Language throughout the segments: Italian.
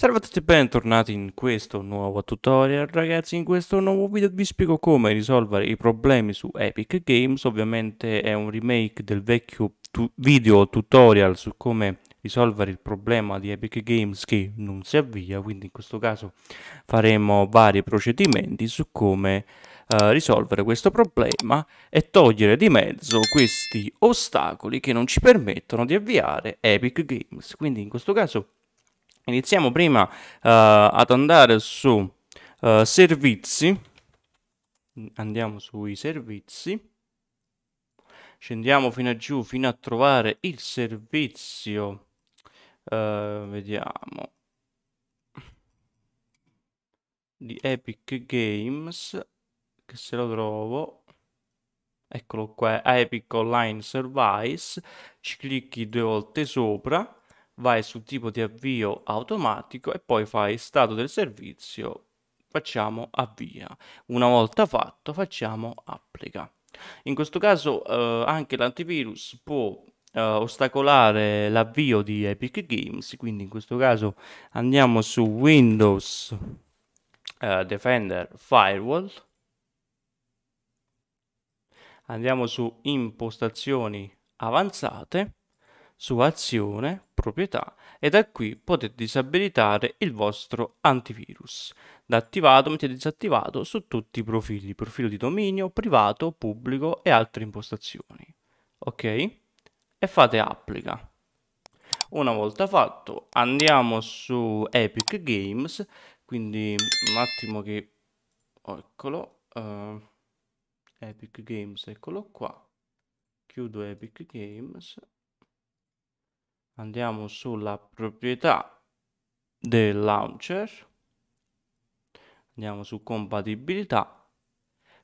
Salve a tutti e bentornati in questo nuovo tutorial ragazzi, in questo nuovo video vi spiego come risolvere i problemi su Epic Games, ovviamente è un remake del vecchio tu video tutorial su come risolvere il problema di Epic Games che non si avvia, quindi in questo caso faremo vari procedimenti su come uh, risolvere questo problema e togliere di mezzo questi ostacoli che non ci permettono di avviare Epic Games, quindi in questo caso Iniziamo prima uh, ad andare su uh, servizi, andiamo sui servizi, scendiamo fino a giù fino a trovare il servizio, uh, vediamo, di Epic Games, che se lo trovo, eccolo qua, Epic Online Service, ci clicchi due volte sopra, vai sul tipo di avvio automatico e poi fai stato del servizio, facciamo avvia. Una volta fatto facciamo applica. In questo caso eh, anche l'antivirus può eh, ostacolare l'avvio di Epic Games, quindi in questo caso andiamo su Windows eh, Defender Firewall, andiamo su impostazioni avanzate, su azione, proprietà e da qui potete disabilitare il vostro antivirus. Da attivato mettete disattivato su tutti i profili, profilo di dominio, privato, pubblico e altre impostazioni. Ok? E fate applica. Una volta fatto andiamo su Epic Games, quindi un attimo che... Oh, eccolo. Uh, Epic Games, eccolo qua. Chiudo Epic Games andiamo sulla proprietà del launcher andiamo su compatibilità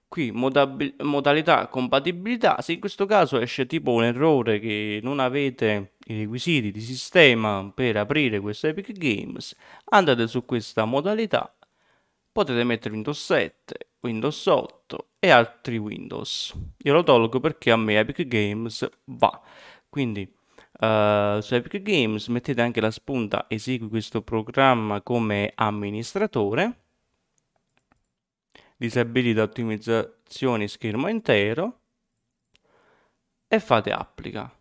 qui modalità compatibilità se in questo caso esce tipo un errore che non avete i requisiti di sistema per aprire questo Epic Games andate su questa modalità potete mettere Windows 7 Windows 8 e altri Windows io lo tolgo perché a me Epic Games va quindi eh, su Epic Games mettete anche la spunta esegui questo programma come amministratore disabilita ottimizzazione schermo intero e fate applica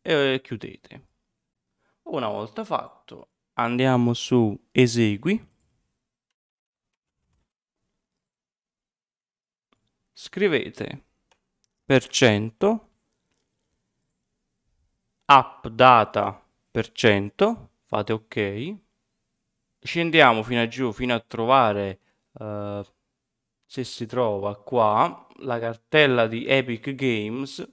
e eh, chiudete una volta fatto andiamo su esegui scrivete per cento app data per 100 fate ok scendiamo fino a giù fino a trovare eh, se si trova qua la cartella di Epic Games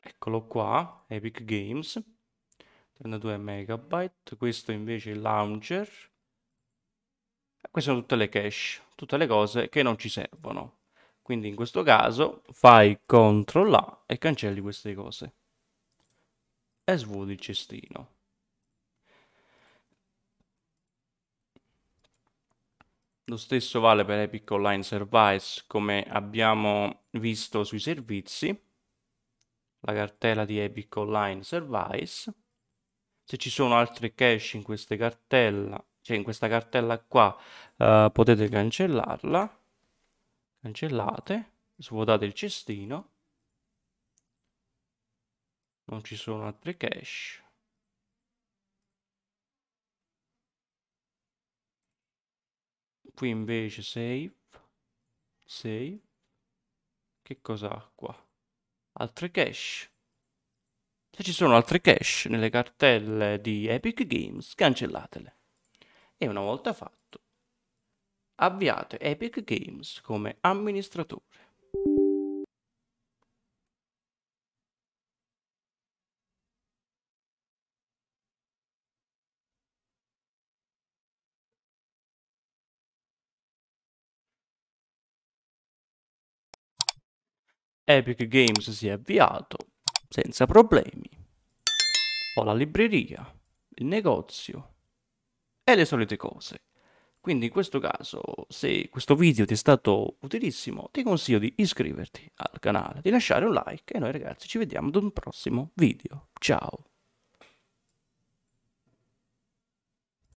eccolo qua Epic Games 32 megabyte questo invece è il launcher eh, queste sono tutte le cache tutte le cose che non ci servono quindi in questo caso fai CTRL A e cancelli queste cose e svuoti il cestino Lo stesso vale per Epic Online Service, come abbiamo visto sui servizi, la cartella di Epic Online Service se ci sono altre cache in queste cartella cioè in questa cartella qua uh, potete cancellarla cancellate svuotate il cestino non ci sono altre cache qui invece save save che cosa ha qua altre cache se ci sono altre cache nelle cartelle di Epic Games, cancellatele. E una volta fatto, avviate Epic Games come amministratore. Epic Games si è avviato senza problemi. Ho la libreria, il negozio e le solite cose. Quindi in questo caso, se questo video ti è stato utilissimo, ti consiglio di iscriverti al canale, di lasciare un like e noi ragazzi ci vediamo ad un prossimo video. Ciao!